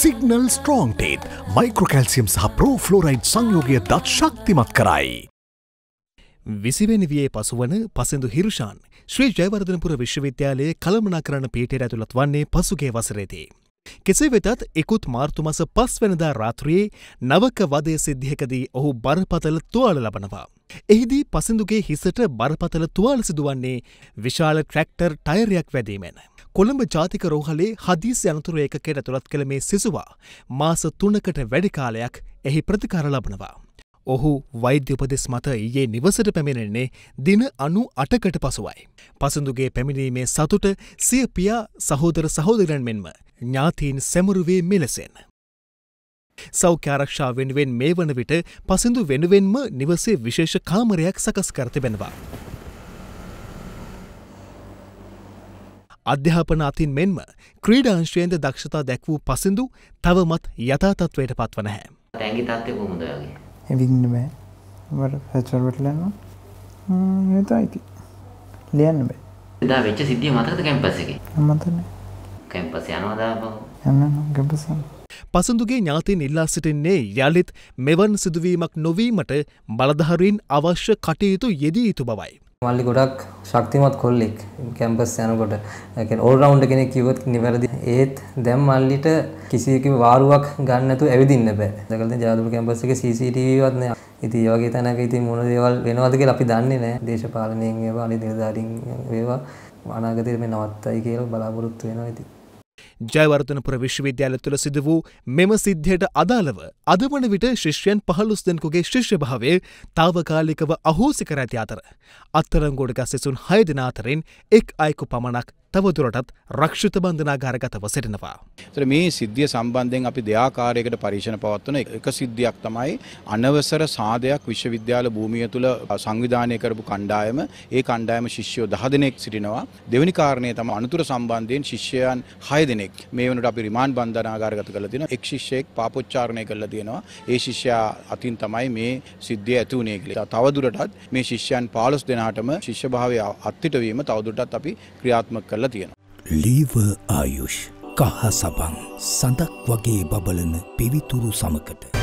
Signal ස්ට්‍රෝන්ටේත් මයිකෘකැල්සියම් සහ ප්‍රෝෆ්ලෝරයිඩ් සංයෝගය දත් ශක්තිමත් කරයි. විසිවෙනිවියේ පසුවන පසඳු හිරුෂාන් ශ්‍රී ජයවර්ධනපුර විශ්වවිද්‍යාලයේ කළමනා කරන පීටයට ඇතුළත් වන්නේ පසුගේ වසරේදී. කෙසේ වෙතත් එකුත් මාර්තුමස පස් වෙනදා රාත්‍රයේ නවක වදය සිද්ධියකදී ඔහු බරපතල තුවාල ලබනවා. එහිදී පසිඳුගේ හිසට බරපතල තුවාල සිදුවන්නේ විශාල ට්‍රැක්ටර් ටයිරයක් වැදීමෙන. කොළඹ ජාතික රෝහලේ හදීස් යනතුරු ඒකකයට ඇතුළත් කළ මේ සිසුවා මාස තුනකට වැඩි කාලයක් එහි ප්‍රතිකාර ලබනවා. ඔහු වෛද්‍ය උපදෙස් මත ඊයේ නිවසට පැමිණෙන්නේ දින අනු අටකට පසුවයි. පසඳුගේ පැමිණීමේ සතුට සිය පියා සහෝදර සහෝදරන් මෙන්ම ඥාතීන් සැමරුවේ මෙලෙසෙන්. සෞඛ්‍යාරක්ෂා වෙනුවෙන් මේ වන විට පසිඳු වෙනුවෙන්ම නිවසේ විශේෂ කාමරයක් සකස් කරතිබෙනවා. අධ්‍යාපන අතින් මෙන්ම ක්‍රීඩාංශයෙන්ද දක්ෂතා දැක් වූ පසිඳු තවමත් යථාතත්වයට පත්ව නැහැ. රැගි තත්වය කොමුදගේ. එවින්න බෑ මට පැචර්වටලනවා නත අයිති ලියන්න බෑ. දා වෙච්ච සිද්ධිය මතකද කැම්පස එක. මතන කැම්පස යනවාදා බව යන්න ගැපසන්න. පසඳුගේ ඥාතින් ඉල්ලා සිටින්නේ යළිත් මෙවන් සිදුවීමක් නොවීමට බලධහරින් අවශ්‍ය කටයුතු යෙදී යුතු බවයි. මල්ලි ගොඩක් ශක්තිමත් කොල්ලෙක් කැම්පස් යනකොට ඕල්රවුන්ඩ කෙනෙක් කිව්වොත් නිවැරදි ඒත් දැන් මල්ලිට කිසියකින් වාරුවක් ගන්න නැතුව ඇවිදින්න බෑ. දැකලා දැන් ජාදුර කැම්පස් එකේ CCTV වත් නෑ. ඉතින් ඒ වගේ තැනක ඉතින් මොන දේවල් වෙනවද කියලා අපි දන්නේ නෑ. දේශපාලනයෙන් වේවා අනිත් නිලධාරීන් වේවා අනාගතේ මේ නවත්තයි කියලා බලාපොරොත්තු වෙනවා ඉතින්. ජයවර්ධනපුර විශ්වවිද්‍යාල තුළ සිදු වූ මෙම සිද්ධියට අදාළව අද වන විට ශිෂ්‍යයන් පහළුස් දෙනකුගේ ශිෂ්‍යභාවය තාවකාලිකව අහෝසි කර ඇති අතර අත්තරංගෝඩ ගස් සිසුන් හය දෙනා අතරින් එක් අයෙකු පමණක් තවදුරටත් රක්ෂිත බන්ධනාගාරගතව සිටිනවා. ඒතර මේ සිද්ධිය සම්බන්ධයෙන් අපි දෙආකාරයකට පරීක්ෂණ පවත්වන එක සිද්ධියක් තමයි අනවසර සාදයක් විශ්වවිද්‍යාල භූමිය තුල සංවිධානය කරපු කණ්ඩායම ඒ කණ්ඩායම ශිෂ්‍යෝ 10 දෙනෙක් සිටිනවා. දෙවෙනි කාරණය තමයි අනුතර සම්බන්ධයෙන් ශිෂ්‍යයන් 6 දෙනෙක් මේ වෙනකොට අපි රිමාන්ඩ් බන්ධනාගාරගත කරලා තියෙනවා. එක් ශිෂ්‍යයෙක් පාපොච්චාරණය කරලා තියෙනවා. ඒ ශිෂ්‍යයා අතින් තමයි මේ සිද්ධිය ඇති වුණේ කියලා. තවදුරටත් මේ ශිෂ්‍යයන් 15 දෙනාටම ශිෂ්‍යභාවය අත්හිටවීම තවදුරටත් අපි ක්‍රියාත්මක කරලා තියෙන. ලීව ආයුෂ් කහ සබන් සඳක් වගේ බබලන පිවිතුරු සමකට.